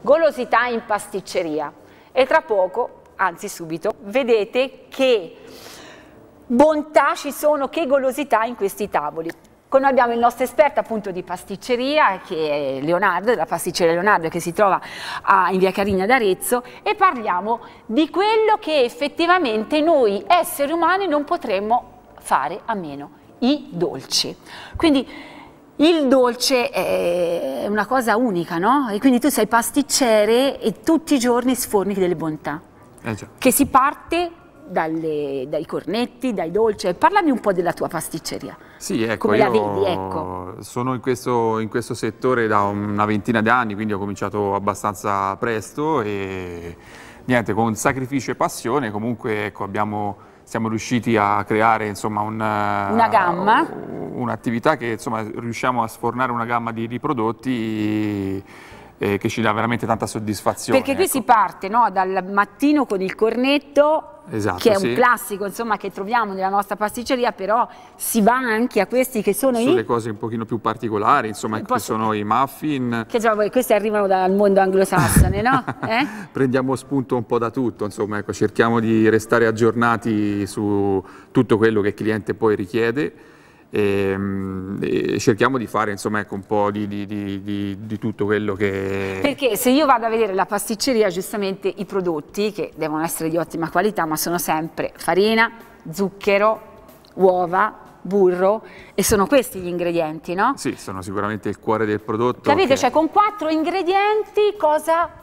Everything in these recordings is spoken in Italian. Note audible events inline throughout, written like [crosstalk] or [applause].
golosità in pasticceria e tra poco, anzi subito, vedete che bontà ci sono, che golosità in questi tavoli. Con noi abbiamo il nostro esperto appunto di pasticceria, che è Leonardo, della pasticceria Leonardo che si trova a, in via Carigna d'Arezzo e parliamo di quello che effettivamente noi esseri umani non potremmo fare a meno, i dolci. Quindi il dolce è una cosa unica, no? E quindi tu sei pasticcere e tutti i giorni sforni delle bontà. Eh che si parte dalle, dai cornetti, dai dolci. Parlami un po' della tua pasticceria. Sì, ecco, Come la vedi, ecco. sono in questo, in questo settore da una ventina di anni, quindi ho cominciato abbastanza presto e niente, con sacrificio e passione comunque ecco, abbiamo siamo riusciti a creare insomma, un, eh, una gamma, un'attività che insomma, riusciamo a sfornare una gamma di, di prodotti eh, che ci dà veramente tanta soddisfazione. Perché qui ecco. si parte no? dal mattino con il cornetto esatto, che è sì. un classico insomma, che troviamo nella nostra pasticceria, però si va anche a questi che sono, sono i... le cose un pochino più particolari, insomma, Posso... che sono i muffin. Che già voi, questi arrivano dal mondo anglosassone, no? [laughs] Eh? Prendiamo spunto un po' da tutto, insomma, ecco, cerchiamo di restare aggiornati su tutto quello che il cliente poi richiede e, ehm, e cerchiamo di fare insomma ecco, un po' di, di, di, di, tutto quello che... Perché se io vado a vedere la pasticceria giustamente i prodotti che devono essere di ottima qualità ma sono sempre farina, zucchero, uova, burro e sono questi gli ingredienti no? Sì, sono sicuramente il cuore del prodotto. Capite, che... cioè con quattro ingredienti cosa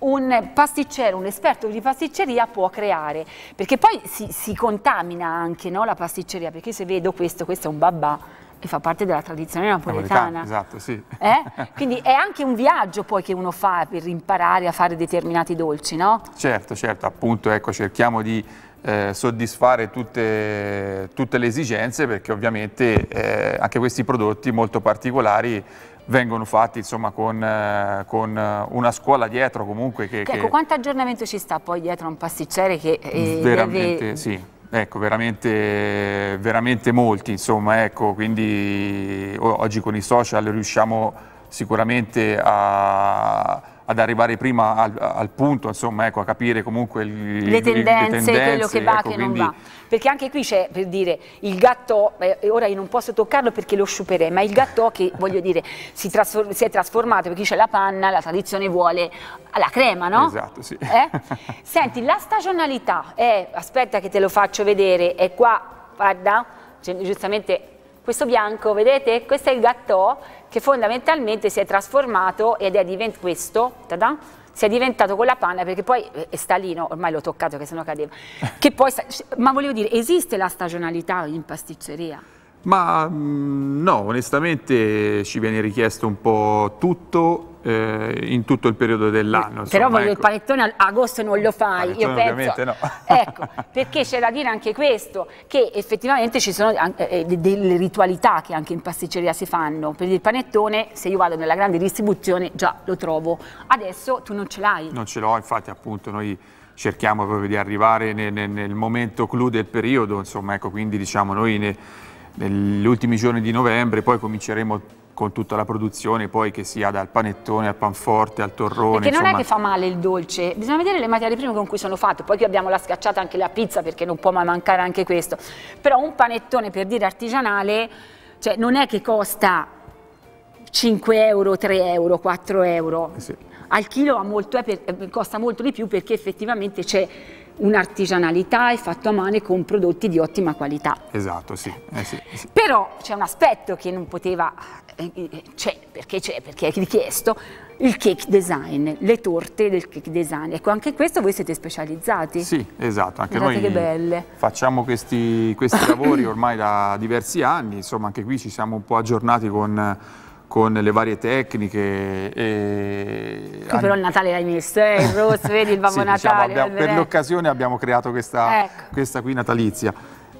un pasticcero, un esperto di pasticceria può creare, perché poi si, si contamina anche no, la pasticceria, perché se vedo questo, questo è un babà e fa parte della tradizione napoletana. Esatto, sì. Eh? [laughs] Quindi è anche un viaggio poi che uno fa per imparare a fare determinati dolci, no? Certo, certo, appunto, ecco, cerchiamo di eh, soddisfare tutte, tutte, le esigenze perché ovviamente eh, anche questi prodotti molto particolari vengono fatti insomma, con, eh, con, eh, una scuola dietro comunque. Che, che ecco, quanto aggiornamento ci sta poi dietro a un pasticcere che... Eh, veramente, deve... sì, ecco, veramente, veramente molti, insomma, ecco, quindi oggi con i social riusciamo sicuramente a ad arrivare prima al, al punto, insomma, ecco, a capire comunque il, le, tendenze, le tendenze, quello che va, ecco, che quindi... non va. Perché anche qui c'è, per dire, il gatto, eh, ora io non posso toccarlo perché lo sciuperei, ma il gatto che, [laughs] voglio dire, si, si è trasformato, perché c'è la panna, la tradizione vuole la crema, no? Esatto, sì. Eh? [laughs] Senti, la stagionalità, è, aspetta che te lo faccio vedere, è qua, guarda, giustamente questo bianco, vedete? Questo è il gatto che fondamentalmente si è trasformato ed è diventato questo, tada, si è diventato con la panna perché poi è eh, eh, Stalino, ormai l'ho toccato che sennò cadeva. [laughs] Che poi ma volevo dire, esiste la stagionalità in pasticceria? Ma mm, no, onestamente ci viene richiesto un po' tutto eh, in tutto il periodo dell'anno. Però voglio ecco. il panettone a agosto non lo fai, io penso. Ovviamente No. [laughs] ecco, perché c'è da dire anche questo, che effettivamente ci sono anche, eh, delle ritualità che anche in pasticceria si fanno. Per il panettone, se io vado nella grande distribuzione, già lo trovo. Adesso tu non ce l'hai. Non ce l'ho, infatti appunto noi cerchiamo proprio di arrivare nel, nel, nel momento clou del periodo, insomma, ecco, quindi diciamo noi ne, negli ultimi giorni di novembre poi cominceremo con tutta la produzione poi che sia dal panettone al panforte al torrone. Perché non è che fa male il dolce, bisogna vedere le materie prime con cui sono fatte, poi qui abbiamo la scacciata anche la pizza perché non può mai mancare anche questo, però un panettone per dire artigianale cioè, non è che costa 5 euro, 3 euro, 4 euro, eh sì. al chilo molto, eh, per, eh, costa molto di più perché effettivamente c'è un'artigianalità e fatto a mano con prodotti di ottima qualità. Esatto, sì. Eh sì, sì. Però c'è un aspetto che non poteva, eh, eh, c'è perché c'è, perché è richiesto, il cake design, le torte del cake design. Ecco, anche questo voi siete specializzati. Sì, esatto, anche Guardate noi che belle. facciamo questi, questi [laughs] lavori ormai da diversi anni, insomma anche qui ci siamo un po' aggiornati con con le varie tecniche. E... Tu però il Natale l'hai messo, eh? il rosso, [laughs] vedi il Babbo sì, diciamo, Natale. Diciamo, abbiamo, eh, per eh. l'occasione abbiamo creato questa, ecco. questa qui natalizia.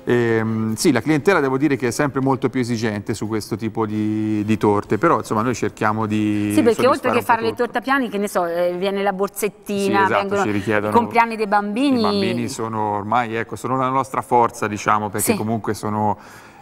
E, ehm, sì, la clientela devo dire che è sempre molto più esigente su questo tipo di, di torte, però insomma noi cerchiamo di... Sì, perché oltre che fare tutto. le torte piani, che ne so, eh, viene la borsettina, sì, esatto, vengono i compleanni dei bambini. I bambini sono ormai, ecco, sono la nostra forza, diciamo, perché sì. comunque sono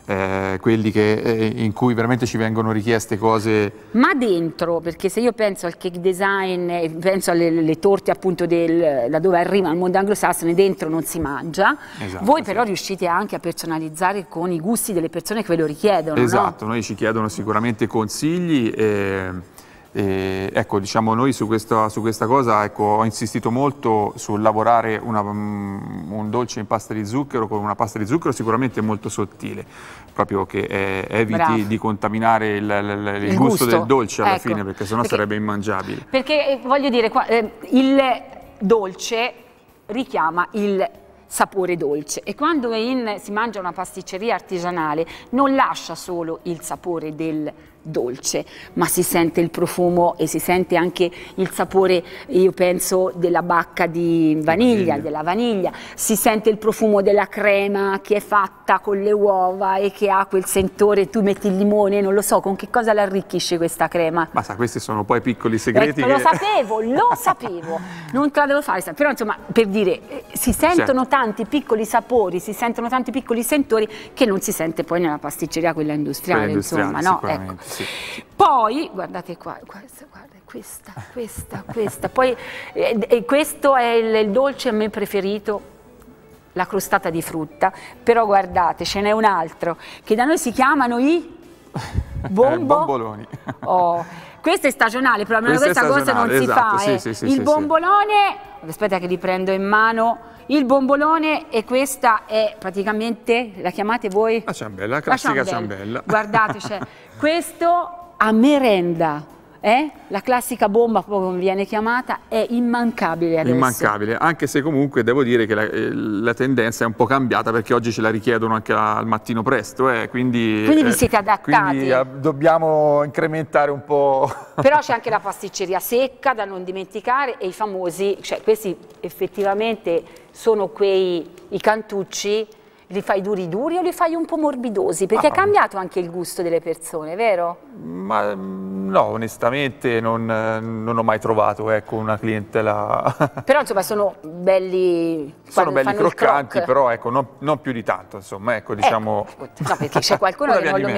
eh, quelli che, eh, in cui veramente ci vengono richieste cose... Ma dentro, perché se io penso al cake design, penso alle torte appunto del, da dove arriva il mondo anglosassone, dentro non si mangia, esatto, voi però sì. riuscite anche a personalizzare con i gusti delle persone che ve lo richiedono. Esatto, no? noi ci chiedono sicuramente consigli. E e, ecco, diciamo, noi su questa, su questa cosa ecco, ho insistito molto sul lavorare una, mm, un dolce in pasta di zucchero con una pasta di zucchero sicuramente molto sottile, proprio che eh, eviti Bravo. di contaminare il, il, il, il gusto, gusto. del dolce alla ecco. fine, perché sennò perché, sarebbe immangiabile. Perché eh, voglio dire, qua, eh, il dolce richiama il sapore dolce e quando in, si mangia una pasticceria artigianale non lascia solo il sapore del dolce dolce, ma si sente il profumo e si sente anche il sapore, io penso, della bacca di vaniglia, della vaniglia, si sente il profumo della crema che è fatta con le uova e che ha quel sentore, tu metti il limone, non lo so, con che cosa l'arricchisce questa crema? Ma sa, questi sono poi piccoli segreti. Ecco, che... Lo sapevo, lo [laughs] sapevo, non te la devo fare, però insomma, per dire, eh, si sentono certo. tanti piccoli sapori, si sentono tanti piccoli sentori che non si sente poi nella pasticceria, quella industriale, quella industriale insomma, no? Ecco. Sì. Poi, guardate qua, questa, guarda, questa, questa, questa. Poi, eh, eh, questo è il, il dolce a me preferito la crostata di frutta, però guardate, ce n'è un altro che da noi si chiamano i [laughs] eh, bombo... bomboloni. Oh. Questa è stagionale, probabilmente questa, questa agosto non esatto, si fa. Sì, eh. sì, sì, il bombolone, aspetta che li prendo in mano. Il bombolone e questa è praticamente, la chiamate voi? La ciambella, la classica la ciambella. ciambella. Guardate, cioè, [laughs] questo a merenda eh? la classica bomba, come viene chiamata, è immancabile adesso. Immancabile, anche se comunque devo dire che la, eh, la tendenza è un po' cambiata perché oggi ce la richiedono anche al mattino presto, eh? quindi, quindi vi eh, siete adattati. Quindi, eh, dobbiamo incrementare un po'. [laughs] Però c'è anche la pasticceria secca da non dimenticare e i famosi, cioè questi effettivamente sono quei i cantucci li fai duri duri o li fai un po' morbidosi? Perché ah, è cambiato anche il gusto delle persone, vero? Ma mm, No, onestamente non, non ho mai trovato ecco, una clientela... [laughs] però insomma sono belli... Sono belli croccanti, croc. però ecco, non, non, più di tanto, insomma, ecco, ecco diciamo... Ecco, no, perché c'è qualcuno [laughs] che non lo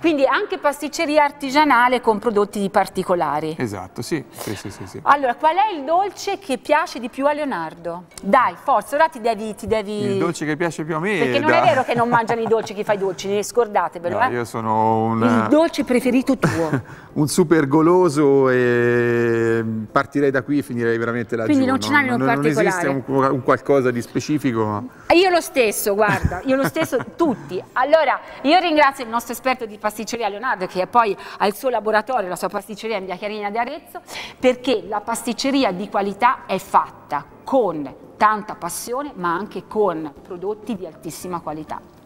quindi anche pasticceria artigianale con prodotti di particolari. Esatto, sì. sì, sì, sì allora, qual è il dolce che piace di più a Leonardo? Dai, forza, ora ti devi, ti devi... Il dolce che piace più a me Perché non da... è vero che non mangiano i dolci chi fa i dolci, ne scordatevelo, no, eh? io sono un... Il dolce preferito tuo? [laughs] un super goloso e partirei da qui e finirei veramente laggiù. Quindi non ce n'hanno un particolare? Non esiste un, un qualcosa di specifico? Ma... Io lo stesso, guarda, io lo stesso, tutti. Allora, io ringrazio il nostro esperto di pasticceria pasticceria Leonardo che poi ha il suo laboratorio, la sua pasticceria in via Chiarina di Arezzo, perché la pasticceria di qualità è fatta con tanta passione ma anche con prodotti di altissima qualità.